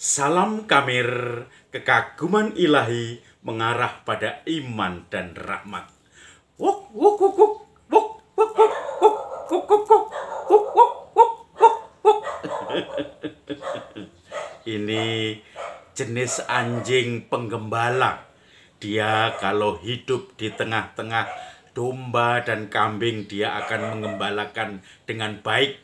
Salam kamir, kekaguman ilahi mengarah pada iman dan rahmat. Wuk, wuk, wuk, wuk, Ini jenis anjing penggembala. Dia kalau hidup di tengah-tengah domba dan kambing, dia akan mengembalakan dengan baik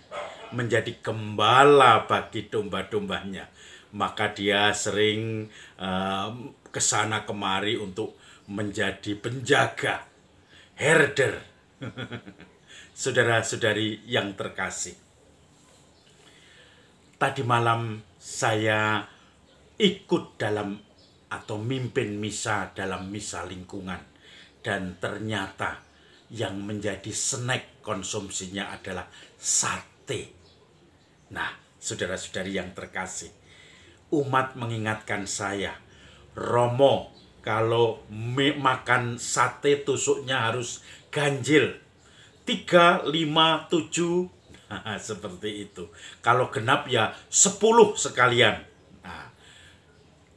menjadi gembala bagi domba-dombanya maka dia sering uh, kesana kemari untuk menjadi penjaga, herder, saudara-saudari yang terkasih. Tadi malam saya ikut dalam atau mimpin misa dalam misa lingkungan dan ternyata yang menjadi snack konsumsinya adalah sate. Nah, saudara-saudari yang terkasih, umat mengingatkan saya, Romo kalau makan sate tusuknya harus ganjil. 3, 5, 7, seperti itu. Kalau genap ya sepuluh sekalian. Nah,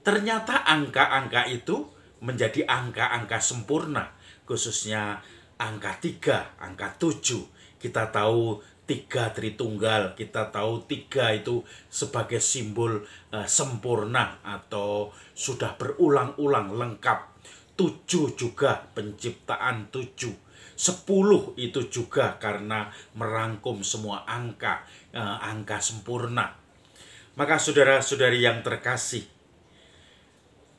ternyata angka-angka itu menjadi angka-angka sempurna. Khususnya angka tiga angka 7. Kita tahu tiga Tritunggal. Kita tahu tiga itu sebagai simbol uh, sempurna atau sudah berulang-ulang lengkap. Tujuh juga penciptaan tujuh. Sepuluh itu juga karena merangkum semua angka, uh, angka sempurna. Maka saudara-saudari yang terkasih,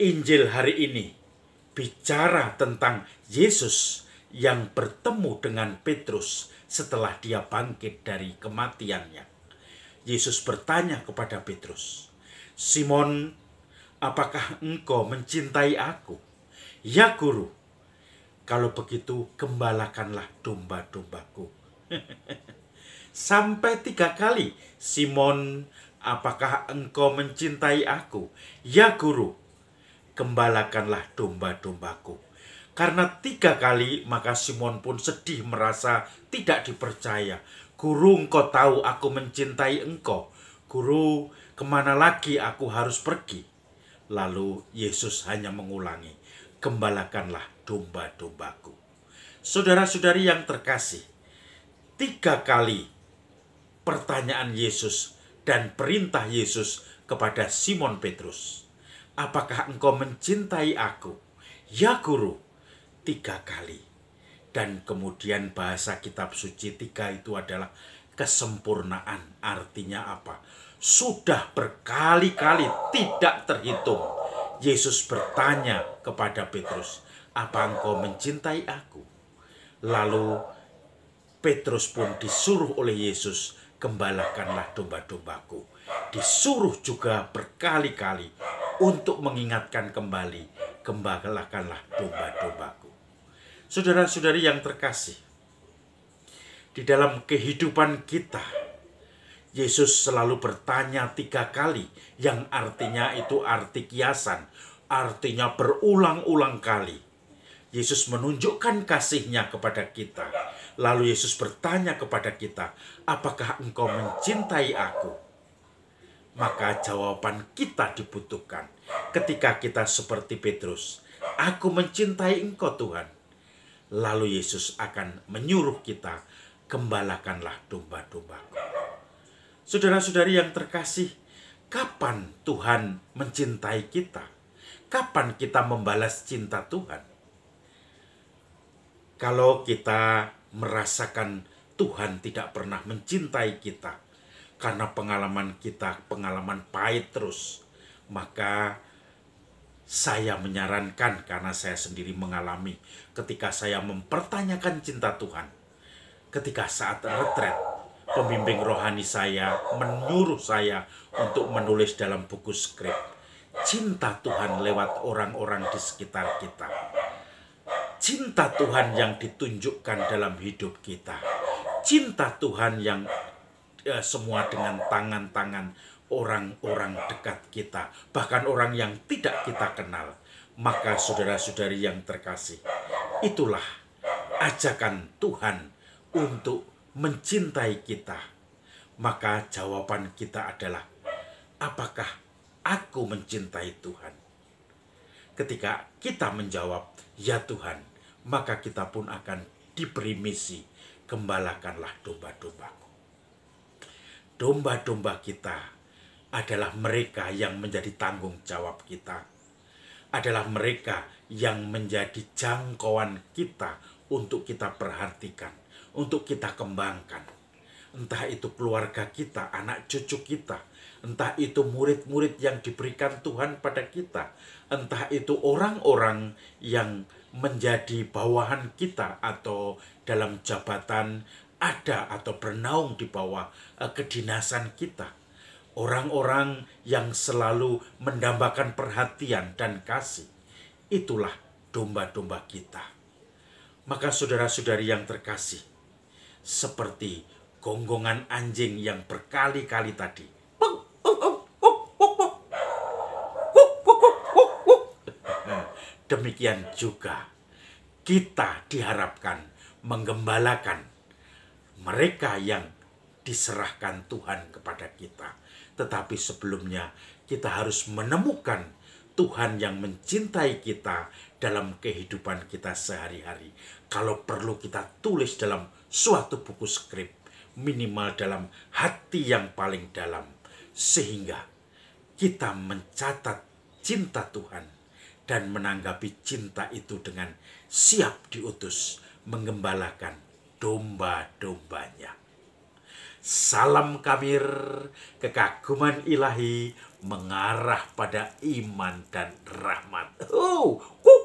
Injil hari ini bicara tentang Yesus yang bertemu dengan Petrus setelah dia bangkit dari kematiannya. Yesus bertanya kepada Petrus, "Simon, apakah engkau mencintai aku?" "Ya, Guru." "Kalau begitu, gembalakanlah domba-dombaku." Sampai tiga kali, Simon, apakah engkau mencintai aku? Ya, Guru, gembalakanlah domba-dombaku. Karena tiga kali maka Simon pun sedih merasa tidak dipercaya. Guru engkau tahu aku mencintai engkau. Guru kemana lagi aku harus pergi? Lalu Yesus hanya mengulangi, gembalakanlah domba-dombaku. Saudara-saudari yang terkasih, tiga kali pertanyaan Yesus dan perintah Yesus kepada Simon Petrus. Apakah engkau mencintai aku? Ya guru, tiga kali. Dan kemudian bahasa kitab suci tiga itu adalah kesempurnaan. Artinya apa? Sudah berkali-kali tidak terhitung. Yesus bertanya kepada Petrus, apa engkau mencintai aku? Lalu Petrus pun disuruh oleh Yesus, gembalakanlah domba-dombaku. Disuruh juga berkali-kali untuk mengingatkan kembali, gembalakanlah domba-dombaku. Saudara-saudari yang terkasih, di dalam kehidupan kita, Yesus selalu bertanya tiga kali, yang artinya itu arti kiasan, artinya berulang-ulang kali. Yesus menunjukkan kasihnya kepada kita. Lalu Yesus bertanya kepada kita, apakah engkau mencintai aku? Maka jawaban kita dibutuhkan ketika kita seperti Petrus. Aku mencintai engkau Tuhan lalu Yesus akan menyuruh kita, gembalakanlah domba-dombaku. Saudara-saudari yang terkasih, kapan Tuhan mencintai kita? Kapan kita membalas cinta Tuhan? Kalau kita merasakan Tuhan tidak pernah mencintai kita karena pengalaman kita, pengalaman pahit terus, maka saya menyarankan karena saya sendiri mengalami ketika saya mempertanyakan cinta Tuhan. Ketika saat retret, pembimbing rohani saya menyuruh saya untuk menulis dalam buku skrip cinta Tuhan lewat orang-orang di sekitar kita. Cinta Tuhan yang ditunjukkan dalam hidup kita. Cinta Tuhan yang Eh, semua dengan tangan-tangan orang-orang dekat kita, bahkan orang yang tidak kita kenal. Maka saudara-saudari yang terkasih, itulah ajakan Tuhan untuk mencintai kita. Maka jawaban kita adalah, apakah aku mencintai Tuhan? Ketika kita menjawab, ya Tuhan, maka kita pun akan diberi misi, gembalakanlah domba-dombaku domba-domba kita adalah mereka yang menjadi tanggung jawab kita. Adalah mereka yang menjadi jangkauan kita untuk kita perhatikan, untuk kita kembangkan. Entah itu keluarga kita, anak cucu kita, entah itu murid-murid yang diberikan Tuhan pada kita, entah itu orang-orang yang menjadi bawahan kita atau dalam jabatan ada atau bernaung di bawah eh, kedinasan kita. Orang-orang yang selalu mendambakan perhatian dan kasih, itulah domba-domba kita. Maka saudara-saudari yang terkasih, seperti gonggongan anjing yang berkali-kali tadi. Demikian juga kita diharapkan menggembalakan mereka yang diserahkan Tuhan kepada kita. Tetapi sebelumnya kita harus menemukan Tuhan yang mencintai kita dalam kehidupan kita sehari-hari. Kalau perlu kita tulis dalam suatu buku skrip, minimal dalam hati yang paling dalam. Sehingga kita mencatat cinta Tuhan dan menanggapi cinta itu dengan siap diutus, menggembalakan, domba-dombanya. Salam kamir, kekaguman ilahi mengarah pada iman dan rahmat. Oh, uh,